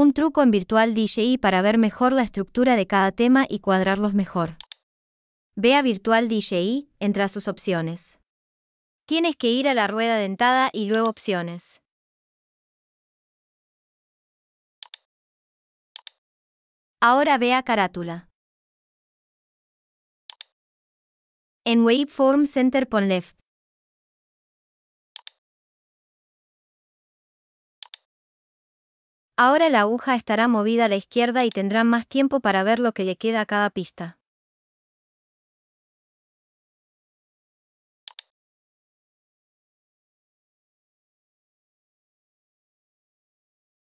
Un truco en Virtual DJI para ver mejor la estructura de cada tema y cuadrarlos mejor. Ve a Virtual DJI, entra a sus opciones. Tienes que ir a la rueda dentada y luego opciones. Ahora ve a carátula. En Waveform Center pon left. Ahora la aguja estará movida a la izquierda y tendrán más tiempo para ver lo que le queda a cada pista.